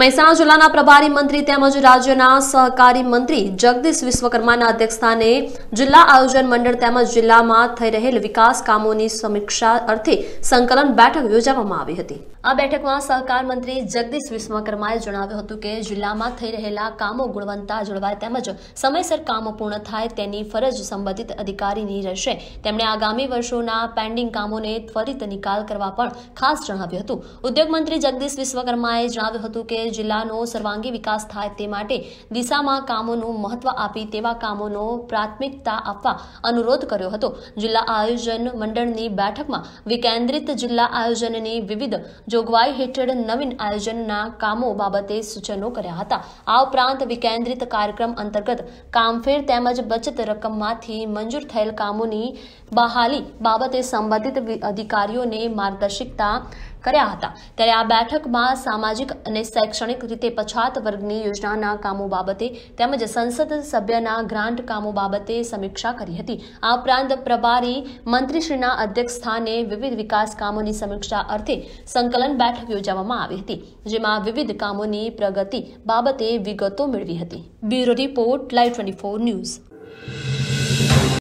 મહેસાણા જિલ્લાના પ્રભારી મંત્રી તેમજ રાજ્યના સહકારી મંત્રી જગદીશ વિશ્વકર્માના અધ્યક્ષસ્થાને જિલ્લા આયોજન મંડળ તેમજ જિલ્લામાં થઈ રહેલ વિકાસ કામોની સમીક્ષા અર્થે સંકલન બેઠક યોજવામાં આવી હતી આ બેઠકમાં સહકાર મંત્રી જગદીશ વિશ્વકર્માએ જણાવ્યું હતું કે જિલ્લામાં થઈ રહેલા કામો ગુણવત્તા જળવાય તેમજ સમયસર કામો પૂર્ણ થાય તેની ફરજ સંબંધિત અધિકારીની રહેશે તેમણે આગામી વર્ષોના પેન્ડિંગ કામોને ત્વરિત નિકાલ કરવા પણ ખાસ જણાવ્યું હતું ઉદ્યોગ મંત્રી જગદીશ વિશ્વકર્માએ જણાવ્યું હતું કે જિલ્લાનો સર્વાંગી વિકાસ થાય તે માટે દિશામાં કામોનું મહત્વ આપી તેવા કામોનો પ્રાથમિકતા આપવા અનુરોધ કર્યો હતો જિલ્લા આયોજન મંડળની બેઠકમાં વિકેન્દ્રિત જિલ્લા આયોજનની વિવિધ જોગવાઈ હેઠળ નવીન આયોજનના કામો બાબતે સૂચનો કર્યા હતા આ ઉપરાંત વિકેન્દ્રિત કાર્યક્રમ અંતર્ગત કામફેર તેમજ બચત રકમમાંથી મંજૂર થયેલ કામોની બહાલી બાબતે સંબંધિત અધિકારીઓને માર્ગદર્શિકતા કર્યા હતા ત્યારે આ બેઠકમાં સામાજિક અને શૈક્ષણિક રીતે પછાત વર્ગની યોજનાના કામો બાબતે તેમજ સંસદ સભ્યના ગ્રાન્ટ કામો બાબતે સમીક્ષા કરી હતી આ ઉપરાંત પ્રભારી મંત્રીશ્રીના અધ્યક્ષ સ્થાને વિવિધ વિકાસ કામોની સમીક્ષા અર્થે સંકલન બેઠક યોજવામાં આવી હતી જેમાં વિવિધ કામોની પ્રગતિ બાબતે વિગતો મેળવી હતી bureau report live twenty news